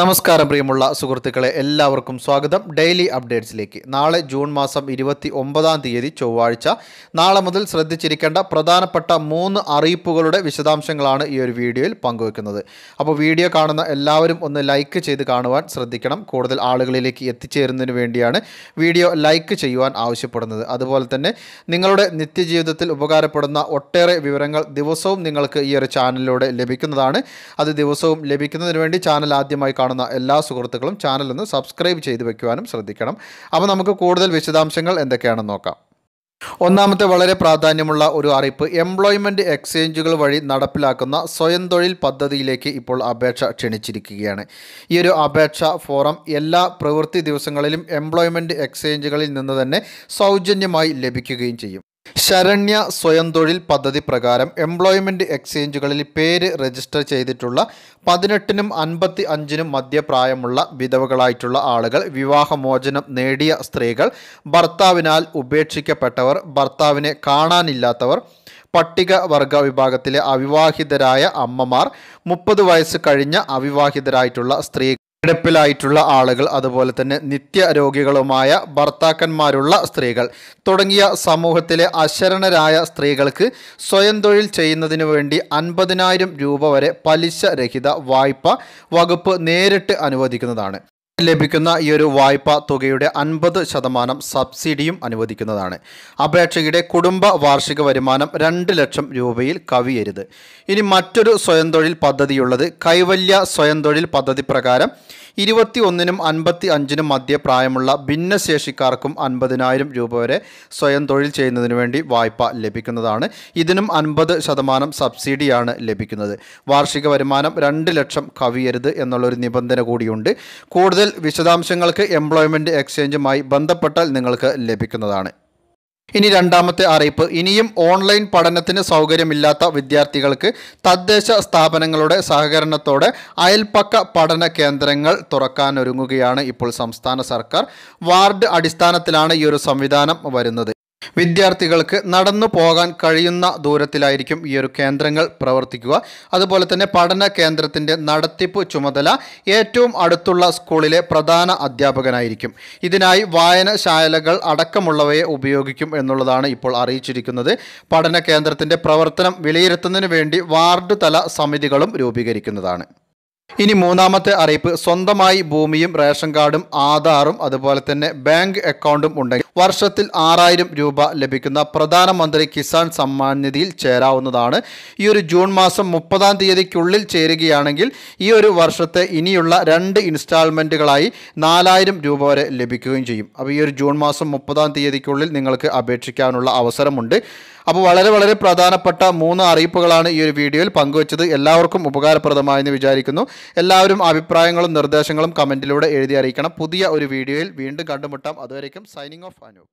നമസ്കാരം പ്രിയമുള്ള സുഹൃത്തുക്കളെ എല്ലാവർക്കും സ്വാഗതം ഡെയിലി അപ്ഡേറ്റ്സിലേക്ക് നാളെ ജൂൺ മാസം ഇരുപത്തി ഒമ്പതാം തീയതി ചൊവ്വാഴ്ച നാളെ മുതൽ ശ്രദ്ധിച്ചിരിക്കേണ്ട പ്രധാനപ്പെട്ട മൂന്ന് അറിയിപ്പുകളുടെ വിശദാംശങ്ങളാണ് ഈ ഒരു വീഡിയോയിൽ പങ്കുവെക്കുന്നത് അപ്പോൾ വീഡിയോ കാണുന്ന എല്ലാവരും ഒന്ന് ലൈക്ക് ചെയ്ത് കാണുവാൻ ശ്രദ്ധിക്കണം കൂടുതൽ ആളുകളിലേക്ക് എത്തിച്ചേരുന്നതിന് വേണ്ടിയാണ് വീഡിയോ ലൈക്ക് ചെയ്യുവാൻ ആവശ്യപ്പെടുന്നത് അതുപോലെ തന്നെ നിങ്ങളുടെ നിത്യജീവിതത്തിൽ ഉപകാരപ്പെടുന്ന ഒട്ടേറെ വിവരങ്ങൾ ദിവസവും നിങ്ങൾക്ക് ഈ ഒരു ചാനലിലൂടെ ലഭിക്കുന്നതാണ് അത് ദിവസവും ലഭിക്കുന്നതിന് വേണ്ടി ചാനൽ ആദ്യമായി കാണുന്ന എല്ലാ സുഹൃത്തുക്കളും ചാനലൊന്ന് സബ്സ്ക്രൈബ് ചെയ്ത് വെക്കുവാനും ശ്രദ്ധിക്കണം അപ്പോൾ നമുക്ക് കൂടുതൽ വിശദാംശങ്ങൾ എന്തൊക്കെയാണെന്ന് നോക്കാം ഒന്നാമത്തെ വളരെ പ്രാധാന്യമുള്ള ഒരു അറിയിപ്പ് എംപ്ലോയ്മെൻറ്റ് എക്സ്ചേഞ്ചുകൾ വഴി നടപ്പിലാക്കുന്ന സ്വയം തൊഴിൽ പദ്ധതിയിലേക്ക് ഇപ്പോൾ അപേക്ഷ ക്ഷണിച്ചിരിക്കുകയാണ് ഈ ഒരു അപേക്ഷ ഫോറം എല്ലാ പ്രവൃത്തി ദിവസങ്ങളിലും എംപ്ലോയ്മെൻറ്റ് എക്സ്ചേഞ്ചുകളിൽ നിന്ന് തന്നെ സൗജന്യമായി ലഭിക്കുകയും ചെയ്യും ശരണ്യ സ്വയം തൊഴിൽ പദ്ധതി പ്രകാരം എംപ്ലോയ്മെൻറ്റ് എക്സ്ചേഞ്ചുകളിൽ പേര് രജിസ്റ്റർ ചെയ്തിട്ടുള്ള പതിനെട്ടിനും അൻപത്തി അഞ്ചിനും മധ്യപ്രായമുള്ള വിധവകളായിട്ടുള്ള ആളുകൾ വിവാഹമോചനം നേടിയ സ്ത്രീകൾ ഭർത്താവിനാൽ ഉപേക്ഷിക്കപ്പെട്ടവർ ഭർത്താവിനെ കാണാനില്ലാത്തവർ പട്ടിക വർഗ വിഭാഗത്തിലെ അവിവാഹിതരായ അമ്മമാർ മുപ്പത് വയസ്സ് കഴിഞ്ഞ അവിവാഹിതരായിട്ടുള്ള സ്ത്രീ കിടപ്പിലായിട്ടുള്ള ആളുകൾ അതുപോലെ തന്നെ നിത്യരോഗികളുമായ ഭർത്താക്കന്മാരുള്ള സ്ത്രീകൾ തുടങ്ങിയ സമൂഹത്തിലെ അശരണരായ സ്ത്രീകൾക്ക് സ്വയം തൊഴിൽ ചെയ്യുന്നതിനു വേണ്ടി അൻപതിനായിരം രൂപ വരെ പലിശ രഹിത വായ്പ വകുപ്പ് നേരിട്ട് അനുവദിക്കുന്നതാണ് ലഭിക്കുന്ന ഈ ഒരു വായ്പ തുകയുടെ അൻപത് ശതമാനം സബ്സിഡിയും അനുവദിക്കുന്നതാണ് അപേക്ഷകയുടെ കുടുംബ വാർഷിക വരുമാനം രണ്ട് ലക്ഷം രൂപയിൽ കവിയരുത് ഇനി മറ്റൊരു സ്വയം തൊഴിൽ പദ്ധതിയുള്ളത് കൈവല്യ സ്വയം തൊഴിൽ പദ്ധതി പ്രകാരം ഇരുപത്തി ഒന്നിനും അൻപത്തി അഞ്ചിനും മധ്യ പ്രായമുള്ള ഭിന്നശേഷിക്കാർക്കും അൻപതിനായിരം രൂപ വരെ സ്വയം തൊഴിൽ ചെയ്യുന്നതിന് വേണ്ടി വായ്പ ലഭിക്കുന്നതാണ് ഇതിനും അൻപത് ശതമാനം സബ്സിഡിയാണ് ലഭിക്കുന്നത് വാർഷിക വരുമാനം രണ്ട് ലക്ഷം കവിയരുത് എന്നുള്ളൊരു നിബന്ധന കൂടിയുണ്ട് കൂടുതൽ വിശദാംശങ്ങൾക്ക് എംപ്ലോയ്മെൻറ്റ് എക്സ്ചേഞ്ചുമായി ബന്ധപ്പെട്ടാൽ നിങ്ങൾക്ക് ലഭിക്കുന്നതാണ് ഇനി രണ്ടാമത്തെ അറിയിപ്പ് ഇനിയും ഓൺലൈൻ പഠനത്തിന് സൗകര്യമില്ലാത്ത വിദ്യാർത്ഥികൾക്ക് തദ്ദേശ സ്ഥാപനങ്ങളുടെ സഹകരണത്തോടെ അയൽപ്പക്ക പഠന കേന്ദ്രങ്ങൾ തുറക്കാനൊരുങ്ങുകയാണ് ഇപ്പോൾ സംസ്ഥാന സർക്കാർ വാർഡ് അടിസ്ഥാനത്തിലാണ് ഈ ഒരു സംവിധാനം വരുന്നത് വിദ്യാർത്ഥികൾക്ക് നടന്നു പോകാൻ കഴിയുന്ന ദൂരത്തിലായിരിക്കും ഈ ഒരു കേന്ദ്രങ്ങൾ പ്രവർത്തിക്കുക അതുപോലെ തന്നെ പഠന കേന്ദ്രത്തിൻ്റെ നടത്തിപ്പ് ചുമതല ഏറ്റവും അടുത്തുള്ള സ്കൂളിലെ പ്രധാന അധ്യാപകനായിരിക്കും ഇതിനായി വായനശാലകൾ അടക്കമുള്ളവയെ ഉപയോഗിക്കും എന്നുള്ളതാണ് ഇപ്പോൾ അറിയിച്ചിരിക്കുന്നത് പഠന കേന്ദ്രത്തിൻ്റെ പ്രവർത്തനം വിലയിരുത്തുന്നതിന് വേണ്ടി വാർഡ് തല സമിതികളും രൂപീകരിക്കുന്നതാണ് ഇനി മൂന്നാമത്തെ അറിയിപ്പ് സ്വന്തമായി ഭൂമിയും റേഷൻ കാർഡും ആധാറും അതുപോലെ തന്നെ ബാങ്ക് അക്കൗണ്ടും ഉണ്ടെങ്കിൽ വർഷത്തിൽ ആറായിരം രൂപ ലഭിക്കുന്ന പ്രധാനമന്ത്രി കിസാൻ സമ്മാൻ നിധിയിൽ ചേരാവുന്നതാണ് ഈ ഒരു ജൂൺ മാസം മുപ്പതാം തീയതിക്കുള്ളിൽ ചേരുകയാണെങ്കിൽ ഈ ഒരു വർഷത്തെ ഇനിയുള്ള രണ്ട് ഇൻസ്റ്റാൾമെൻറ്റുകളായി നാലായിരം രൂപ വരെ ലഭിക്കുകയും ചെയ്യും അപ്പോൾ ഈ ഒരു ജൂൺ മാസം മുപ്പതാം തീയതിക്കുള്ളിൽ നിങ്ങൾക്ക് അപേക്ഷിക്കാനുള്ള അവസരമുണ്ട് അപ്പോൾ വളരെ വളരെ പ്രധാനപ്പെട്ട മൂന്ന് അറിയിപ്പുകളാണ് ഈ ഒരു വീഡിയോയിൽ പങ്കുവച്ചത് എല്ലാവർക്കും ഉപകാരപ്രദമായെന്ന് വിചാരിക്കുന്നു എല്ലാവരും അഭിപ്രായങ്ങളും നിർദ്ദേശങ്ങളും കമൻറ്റിലൂടെ എഴുതി അറിയിക്കണം പുതിയ ഒരു വീഡിയോയിൽ വീണ്ടും കണ്ടുമുട്ടാം അതുവരേക്കും സൈനിങ് ഓഫ് I know